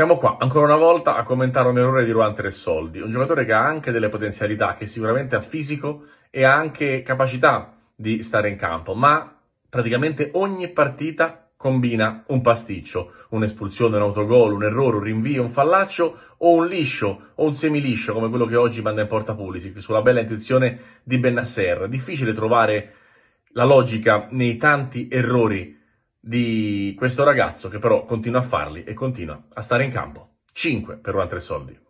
Siamo qua, ancora una volta, a commentare un errore di Ruan Tressoldi, un giocatore che ha anche delle potenzialità, che sicuramente ha fisico e ha anche capacità di stare in campo, ma praticamente ogni partita combina un pasticcio, un'espulsione, un autogol, un errore, un rinvio, un fallaccio o un liscio o un semiliscio come quello che oggi manda in porta Pulisic sulla bella intuizione di Bennasser. Difficile trovare la logica nei tanti errori di questo ragazzo che però continua a farli e continua a stare in campo. 5 per un altro soldi.